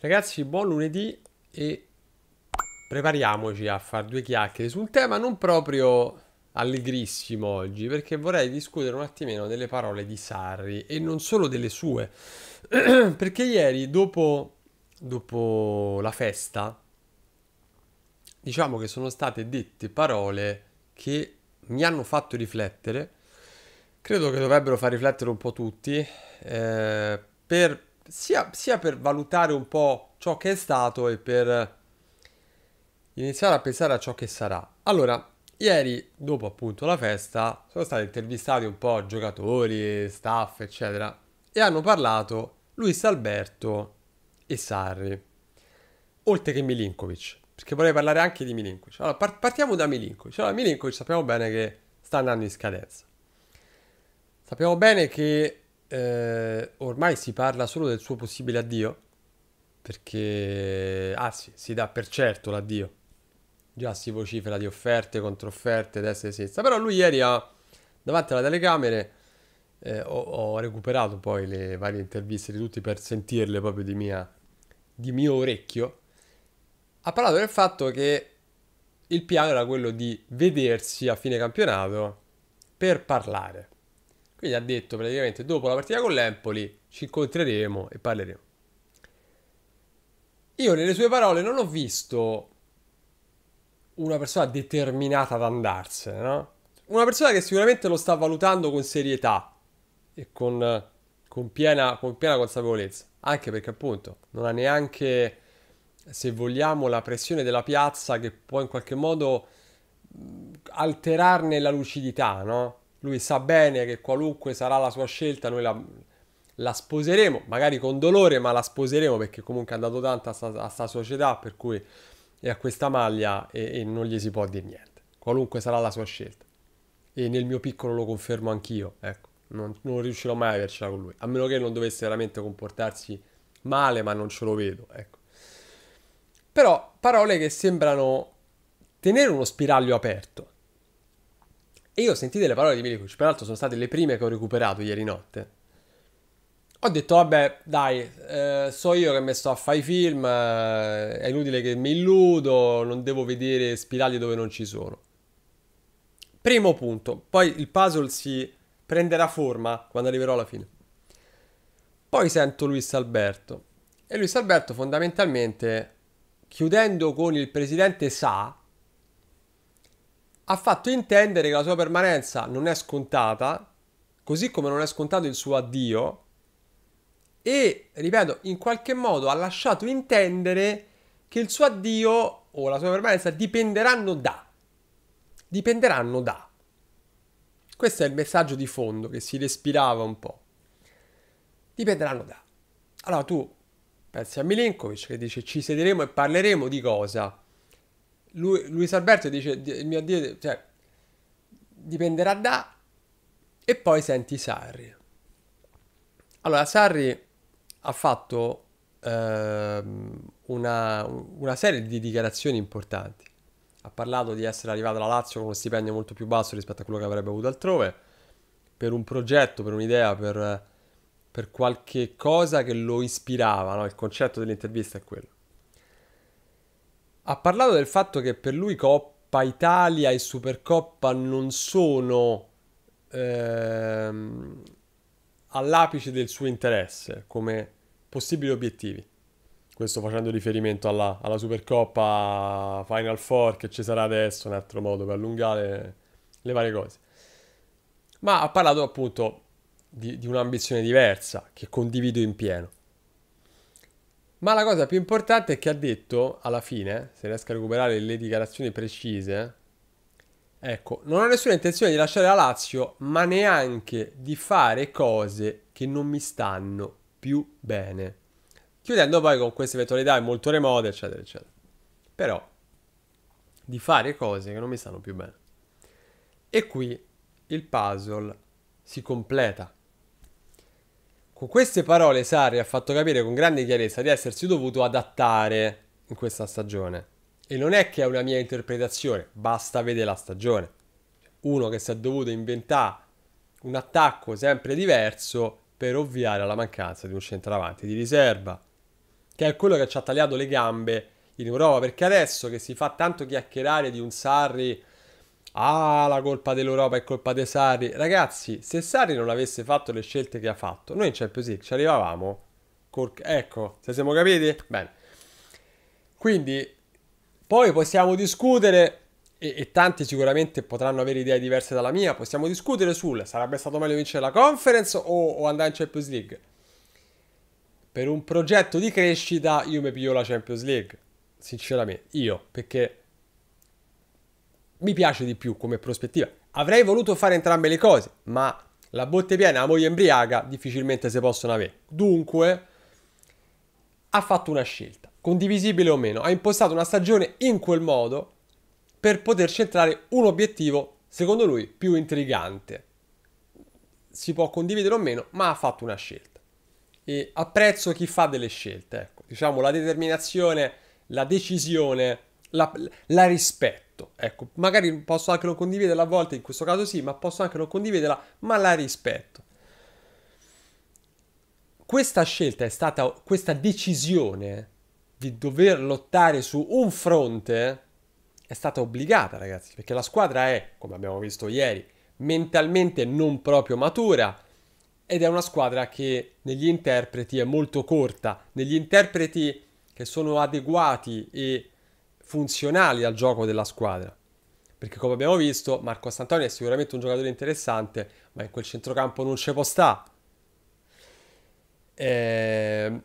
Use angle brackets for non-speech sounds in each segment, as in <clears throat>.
Ragazzi, buon lunedì e prepariamoci a fare due chiacchiere su un tema non proprio allegrissimo oggi, perché vorrei discutere un attimino delle parole di Sarri e non solo delle sue. <clears throat> perché ieri, dopo, dopo la festa, diciamo che sono state dette parole che mi hanno fatto riflettere. Credo che dovrebbero far riflettere un po' tutti. Eh, per sia, sia per valutare un po' ciò che è stato e per iniziare a pensare a ciò che sarà. Allora, ieri, dopo appunto la festa, sono stati intervistati un po' giocatori, staff, eccetera, e hanno parlato Luis Alberto e Sarri, oltre che Milinkovic, perché vorrei parlare anche di Milinkovic. Allora, par- partiamo da Milinkovic. Allora, Milinkovic sappiamo bene che sta andando in scadenza. Sappiamo bene che eh, ormai si parla solo del suo possibile addio, perché ah, sì, si dà per certo l'addio. Già si vocifera di offerte, controfferte, destra e sinistra. Però lui ieri ha, davanti alla telecamere, eh, ho, ho, recuperato poi le varie interviste di tutti per sentirle proprio di, mia, di mio orecchio. Ha parlato del fatto che il piano era quello di vedersi a fine campionato per parlare. Quindi ha detto praticamente dopo la partita con l'Empoli ci incontreremo e parleremo. Io nelle sue parole non ho visto una persona determinata ad andarsene, no? Una persona che sicuramente lo sta valutando con serietà e con, con, piena, con piena consapevolezza, anche perché appunto non ha neanche, se vogliamo, la pressione della piazza che può in qualche modo alterarne la lucidità, no? Lui sa bene che qualunque sarà la sua scelta, noi la, la sposeremo, magari con dolore, ma la sposeremo perché comunque ha dato tanto a questa società, per cui è a questa maglia e, e non gli si può dire niente, qualunque sarà la sua scelta. E nel mio piccolo lo confermo anch'io, ecco, non, non riuscirò mai a avercela con lui, a meno che non dovesse veramente comportarsi male, ma non ce lo vedo, ecco. Però parole che sembrano tenere uno spiraglio aperto, e io sentì le parole di Milikuc, peraltro sono state le prime che ho recuperato ieri notte. Ho detto, vabbè, dai, eh, so io che mi sto a fare i film, eh, è inutile che mi illudo, non devo vedere spirali dove non ci sono. Primo punto, poi il puzzle si prenderà forma quando arriverò alla fine. Poi sento Luis Alberto e Luis Alberto fondamentalmente, chiudendo con il presidente Sa, ha fatto intendere che la sua permanenza non è scontata, così come non è scontato il suo addio, e, ripeto, in qualche modo ha lasciato intendere che il suo addio o la sua permanenza dipenderanno da. Dipenderanno da. Questo è il messaggio di fondo che si respirava un po'. Dipenderanno da. Allora tu pensi a Milinkovic che dice ci sederemo e parleremo di cosa? Lui, Luis Alberto dice, il mio Dio, cioè, dipenderà da... E poi senti Sarri. Allora, Sarri ha fatto eh, una, una serie di dichiarazioni importanti. Ha parlato di essere arrivato alla Lazio con uno stipendio molto più basso rispetto a quello che avrebbe avuto altrove, per un progetto, per un'idea, per, per qualche cosa che lo ispirava. No? Il concetto dell'intervista è quello ha parlato del fatto che per lui Coppa Italia e Supercoppa non sono ehm, all'apice del suo interesse come possibili obiettivi. Questo facendo riferimento alla, alla Supercoppa Final Four che ci sarà adesso, un altro modo per allungare le varie cose. Ma ha parlato appunto di, di un'ambizione diversa che condivido in pieno. Ma la cosa più importante è che ha detto, alla fine, se riesco a recuperare le dichiarazioni precise, ecco, non ho nessuna intenzione di lasciare la Lazio, ma neanche di fare cose che non mi stanno più bene. Chiudendo poi con queste eventualità molto remote, eccetera, eccetera. Però, di fare cose che non mi stanno più bene. E qui il puzzle si completa. Con queste parole Sarri ha fatto capire con grande chiarezza di essersi dovuto adattare in questa stagione. E non è che è una mia interpretazione, basta vedere la stagione. Uno che si è dovuto inventare un attacco sempre diverso per ovviare alla mancanza di un centravanti di riserva, che è quello che ci ha tagliato le gambe in Europa, perché adesso che si fa tanto chiacchierare di un Sarri ah la colpa dell'Europa è colpa di Sari. Ragazzi, se Sari non avesse fatto le scelte che ha fatto, noi in Champions League ci arrivavamo. Col... Ecco, se siamo capiti? Bene. Quindi, poi possiamo discutere, e, e, tanti sicuramente potranno avere idee diverse dalla mia, possiamo discutere sul sarebbe stato meglio vincere la conference o, o andare in Champions League. Per un progetto di crescita io mi piglio la Champions League, sinceramente, io, perché mi piace di più come prospettiva. Avrei voluto fare entrambe le cose, ma la botte piena e la moglie embriaca, difficilmente si possono avere. Dunque, ha fatto una scelta, condivisibile o meno, ha impostato una stagione in quel modo per poter centrare un obiettivo, secondo lui, più intrigante. Si può condividere o meno, ma ha fatto una scelta. E apprezzo chi fa delle scelte, ecco. diciamo la determinazione, la decisione, la, la rispetto detto. Ecco, magari posso anche non condividerla a volte, in questo caso sì, ma posso anche non condividerla, ma la rispetto. Questa scelta è stata, questa decisione di dover lottare su un fronte è stata obbligata, ragazzi, perché la squadra è, come abbiamo visto ieri, mentalmente non proprio matura ed è una squadra che negli interpreti è molto corta, negli interpreti che sono adeguati e funzionali al gioco della squadra. Perché come abbiamo visto, Marco Santoni è sicuramente un giocatore interessante, ma in quel centrocampo non ci può sta. Eh,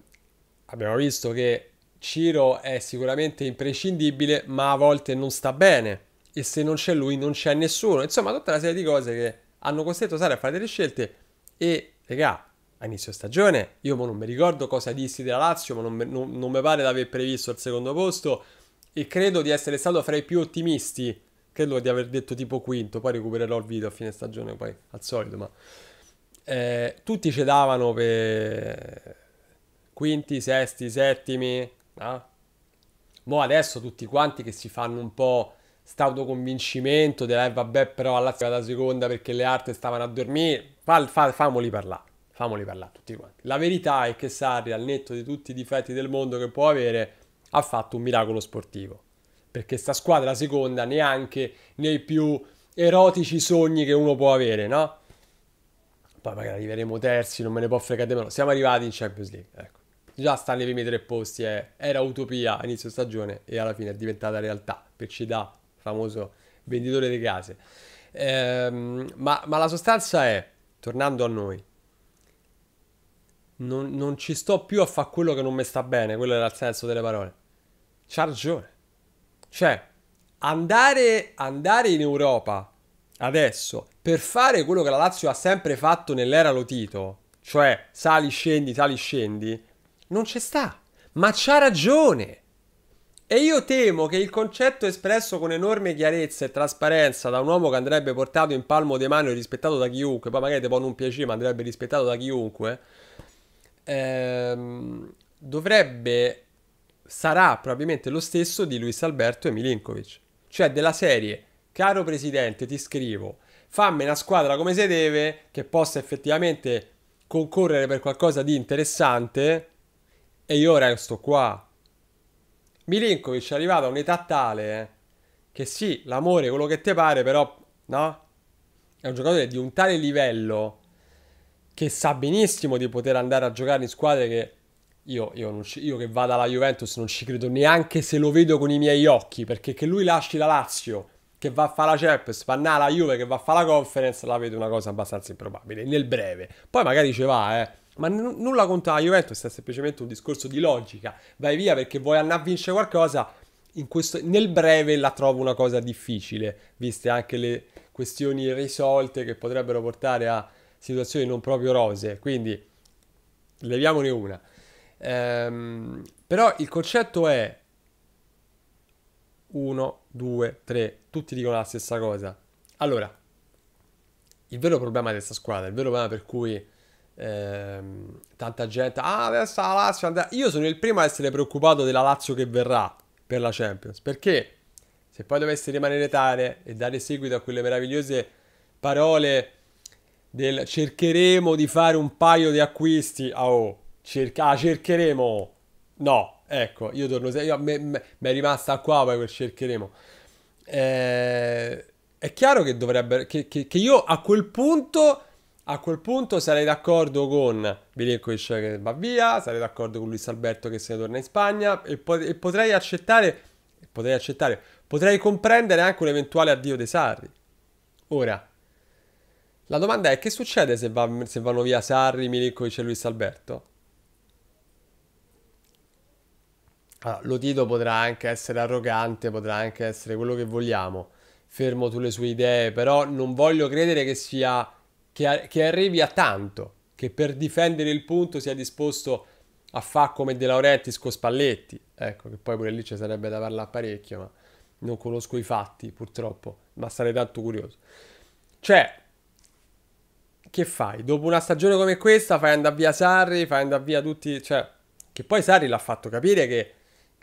abbiamo visto che Ciro è sicuramente imprescindibile, ma a volte non sta bene. E se non c'è lui, non c'è nessuno. Insomma, tutta una serie di cose che hanno costretto Sara a fare delle scelte. E, regà, a inizio stagione, io non mi ricordo cosa dissi della Lazio, ma non, mi pare di aver previsto il secondo posto e credo di essere stato fra i più ottimisti. Credo di aver detto tipo quinto, poi recupererò il video a fine stagione, poi al solito, ma... Eh, tutti ci davano per quinti, sesti, settimi, no? Mo adesso tutti quanti che si fanno un po' st'auto convincimento della eh, vabbè però alla la seconda perché le arti stavano a dormire, fa, fa, famoli parlare, famoli parlare tutti quanti. La verità è che Sarri al netto di tutti i difetti del mondo che può avere ha fatto un miracolo sportivo. Perché sta squadra la seconda neanche nei più erotici sogni che uno può avere, no? Poi magari arriveremo terzi, non me ne può fregare meno. Siamo arrivati in Champions League, ecco. Già sta nei primi tre posti, eh. era utopia a inizio stagione e alla fine è diventata realtà, per città, famoso venditore di case. Ehm, ma, ma, la sostanza è, tornando a noi, non, non ci sto più a fare quello che non mi sta bene, quello era il senso delle parole. C'ha ragione. Cioè, andare, andare in Europa adesso per fare quello che la Lazio ha sempre fatto nell'era Lotito, cioè sali, scendi, sali, scendi, non ci sta. Ma c'ha ragione. E io temo che il concetto espresso con enorme chiarezza e trasparenza da un uomo che andrebbe portato in palmo di mano e rispettato da chiunque, poi magari te può non piacere, ma andrebbe rispettato da chiunque, ehm, dovrebbe sarà probabilmente lo stesso di Luis Alberto e Milinkovic. Cioè della serie, caro presidente, ti scrivo, fammi una squadra come si deve, che possa effettivamente concorrere per qualcosa di interessante, e io resto qua. Milinkovic è arrivato a un'età tale eh, che sì, l'amore, quello che ti pare, però no? È un giocatore di un tale livello che sa benissimo di poter andare a giocare in squadre che io, io, ci, io, che vado alla Juventus non ci credo neanche se lo vedo con i miei occhi, perché che lui lasci la Lazio, che va a fare la Champions, va a la Juve, che va a fare la Conference, la vedo una cosa abbastanza improbabile, nel breve. Poi magari ci va, eh. Ma n- nulla contro la Juventus, è semplicemente un discorso di logica. Vai via perché vuoi andare a vincere qualcosa, in questo, nel breve la trovo una cosa difficile, viste anche le questioni irrisolte che potrebbero portare a situazioni non proprio rose. Quindi, leviamone una. Ehm, però il concetto è 1, 2, 3, tutti dicono la stessa cosa. Allora, il vero problema di questa squadra, il vero problema per cui ehm, tanta gente, ah adesso la Lazio andrà, io sono il primo a essere preoccupato della Lazio che verrà per la Champions, perché se poi dovesse rimanere tale e dare seguito a quelle meravigliose parole del cercheremo di fare un paio di acquisti, a oh, Cerca... Ah, cercheremo. No, ecco, io torno... Mi me, me, è rimasta qua poi quel cercheremo. Eh, è chiaro che dovrebbe... Che, che, che, io a quel punto... A quel punto sarei d'accordo con Milinkovic che va via, sarei d'accordo con Luis Alberto che se ne torna in Spagna e, po e potrei accettare... Potrei accettare... Potrei comprendere anche un eventuale addio dei Sarri. Ora, la domanda è che succede se, va, se vanno via Sarri, Milinkovic e Luis Alberto? Ah, Lotito potrà anche essere arrogante, potrà anche essere quello che vogliamo, fermo sulle sue idee, però non voglio credere che sia che, che arrivi a tanto, che per difendere il punto sia disposto a fare come De Laurenti con Spalletti, ecco, che poi pure lì ci sarebbe da parlare parecchio, ma non conosco i fatti purtroppo, ma sarei tanto curioso. Cioè, che fai? Dopo una stagione come questa fai andare via Sarri, fai andare via tutti, cioè, che poi Sarri l'ha fatto capire che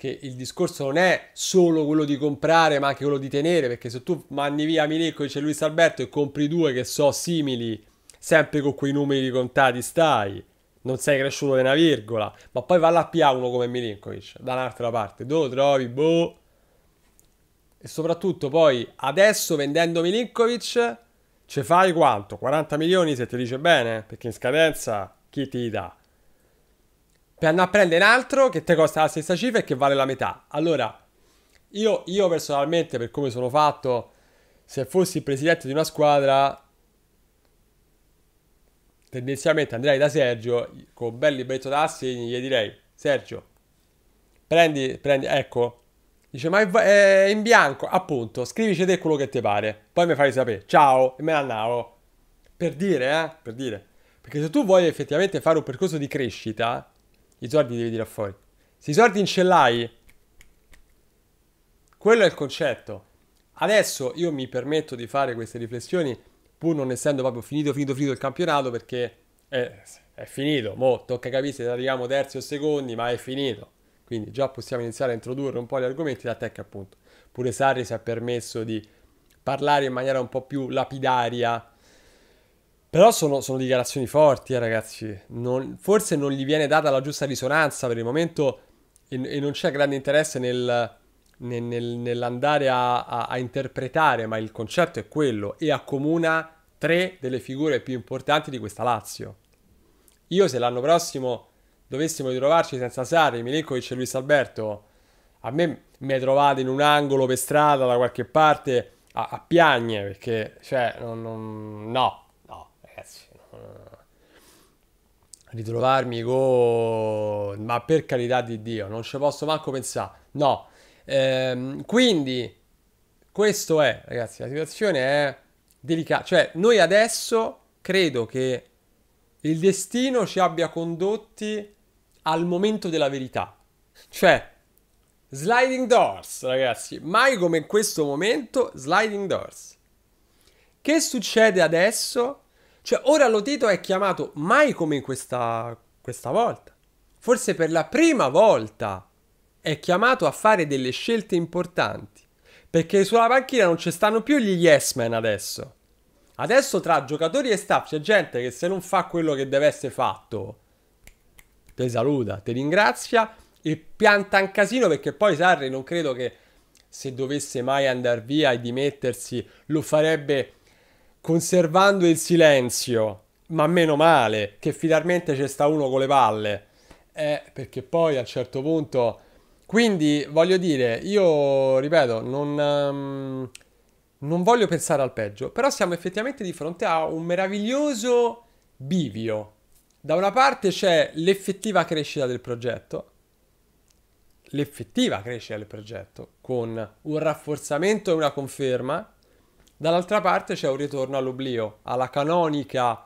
che il discorso non è solo quello di comprare, ma anche quello di tenere, perché se tu mandi via Milinkovic e Luis Alberto e compri due che so simili, sempre con quei numeri contati stai, non sei cresciuto di una virgola, ma poi va alla p uno come Milinkovic, da un'altra parte, dove trovi, boh. E soprattutto poi, adesso vendendo Milinkovic, ce fai quanto? 40 milioni se ti dice bene? Perché in scadenza chi ti dà? per andare a prendere un altro che te costa la stessa cifra e che vale la metà. Allora, io, io personalmente, per come sono fatto, se fossi il presidente di una squadra, tendenzialmente andrei da Sergio con un bel libretto d'assegni gli direi Sergio prendi, prendi ecco dice ma è in bianco appunto scrivici te quello che ti pare poi mi fai sapere ciao e me ne andavo per dire eh per dire perché se tu vuoi effettivamente fare un percorso di crescita i soldi devi tirare fuori. Se i soldi non ce l'hai, quello è il concetto. Adesso io mi permetto di fare queste riflessioni, pur non essendo proprio finito, finito, finito il campionato, perché è, è finito. Mo' tocca capire se arriviamo terzi o secondi, ma è finito. Quindi già possiamo iniziare a introdurre un po' gli argomenti da tech appunto. Pure Sarri si è permesso di parlare in maniera un po' più lapidaria però sono, sono dichiarazioni forti, eh, ragazzi. Non, forse non gli viene data la giusta risonanza per il momento e, e non c'è grande interesse nel, nel, nel, nell'andare a, a, a interpretare, ma il concetto è quello e accomuna tre delle figure più importanti di questa Lazio. Io se l'anno prossimo dovessimo ritrovarci senza Sari, Milinkovic e Luis Alberto, a me mi trovato in un angolo per strada da qualche parte a, a piagne perché, cioè, non, non, no, ragazzi. No, no. Ritrovarmi con... Ma per carità di Dio, non ci posso manco pensare. No. Ehm, quindi, questo è, ragazzi, la situazione è delicata. Cioè, noi adesso credo che il destino ci abbia condotti al momento della verità. Cioè, sliding doors, ragazzi, mai come in questo momento, sliding doors. Che succede adesso? Cioè, ora Lotito è chiamato mai come in questa, questa volta. Forse per la prima volta è chiamato a fare delle scelte importanti. Perché sulla panchina non ci stanno più gli yes men adesso. Adesso tra giocatori e staff c'è gente che se non fa quello che deve essere fatto, te saluta, te ringrazia e pianta un casino perché poi Sarri non credo che se dovesse mai andare via e dimettersi lo farebbe conservando il silenzio, ma meno male che finalmente c'è sta uno con le palle. Eh, perché poi a un certo punto... Quindi voglio dire, io ripeto, non, um, non voglio pensare al peggio, però siamo effettivamente di fronte a un meraviglioso bivio. Da una parte c'è l'effettiva crescita del progetto, l'effettiva crescita del progetto, con un rafforzamento e una conferma, Dall'altra parte c'è un ritorno all'oblio, alla canonica,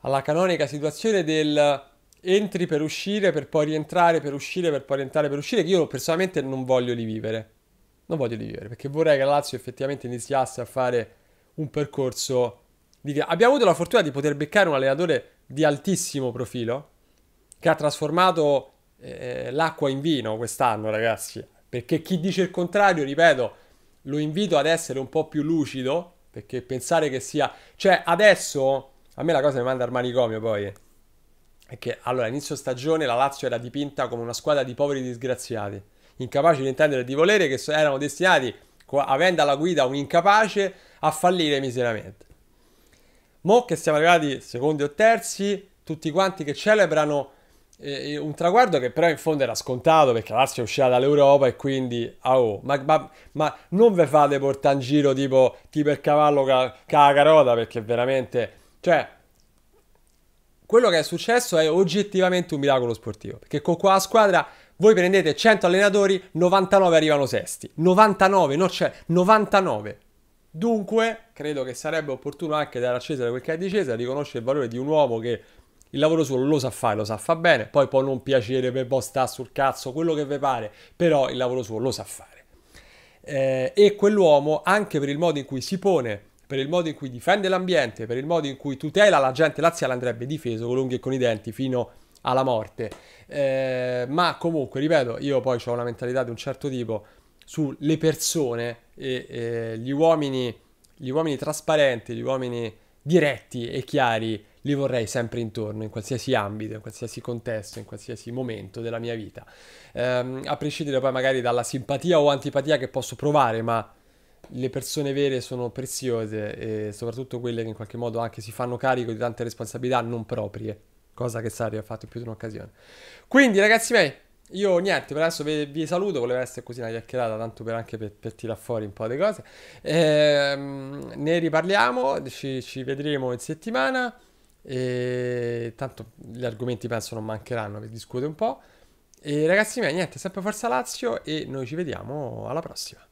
alla canonica situazione del entri per uscire, per poi rientrare, per uscire, per poi rientrare, per uscire, che io personalmente non voglio rivivere. Non voglio rivivere, perché vorrei che la Lazio effettivamente iniziasse a fare un percorso di... Abbiamo avuto la fortuna di poter beccare un allenatore di altissimo profilo, che ha trasformato eh, eh l'acqua in vino quest'anno, ragazzi. Perché chi dice il contrario, ripeto, lo invito ad essere un po' più lucido, perché pensare che sia... Cioè, adesso, a me la cosa mi manda al manicomio poi, è che allora, inizio stagione la Lazio era dipinta come una squadra di poveri disgraziati, incapaci di intendere e di volere, che erano destinati, avendo alla guida un incapace, a fallire miseramente. Mo che siamo arrivati secondi o terzi, tutti quanti che celebrano un traguardo che però in fondo era scontato perché la Lazio è dall'Europa e quindi ah oh, ma, ma, ma, non ve fate portare in giro tipo, tipo il cavallo ca, ca carota perché veramente cioè quello che è successo è oggettivamente un miracolo sportivo perché con quella squadra voi prendete 100 allenatori 99 arrivano sesti 99 non c'è 99 dunque credo che sarebbe opportuno anche dare a Cesare quel che è di Cesare riconoscere il valore di un uomo che il lavoro suo lo sa fare, lo sa fare bene, poi può non piacere per voi sta sul cazzo, quello che vi pare, però il lavoro suo lo sa fare. Eh, e quell'uomo, anche per il modo in cui si pone per il modo in cui difende l'ambiente, per il modo in cui tutela la gente laziale, andrebbe difeso con l'unghia e con i denti fino alla morte. Eh, ma comunque, ripeto, io poi ho una mentalità di un certo tipo sulle persone e, e gli uomini, gli uomini trasparenti, gli uomini diretti e chiari li vorrei sempre intorno, in qualsiasi ambito, in qualsiasi contesto, in qualsiasi momento della mia vita. Ehm, a prescindere poi magari dalla simpatia o antipatia che posso provare, ma le persone vere sono preziose e soprattutto quelle che in qualche modo anche si fanno carico di tante responsabilità non proprie, cosa che Sari ha fatto in più di un'occasione. Quindi ragazzi miei, io niente, per adesso vi, vi saluto, voleva essere così una chiacchierata, tanto per anche per, per tirare fuori un po' di cose. Ehm, ne riparliamo, ci, ci vedremo in settimana. E tanto gli argomenti penso non mancheranno per discutere un po'. E ragazzi miei, niente, sempre Forza Lazio e noi ci vediamo alla prossima.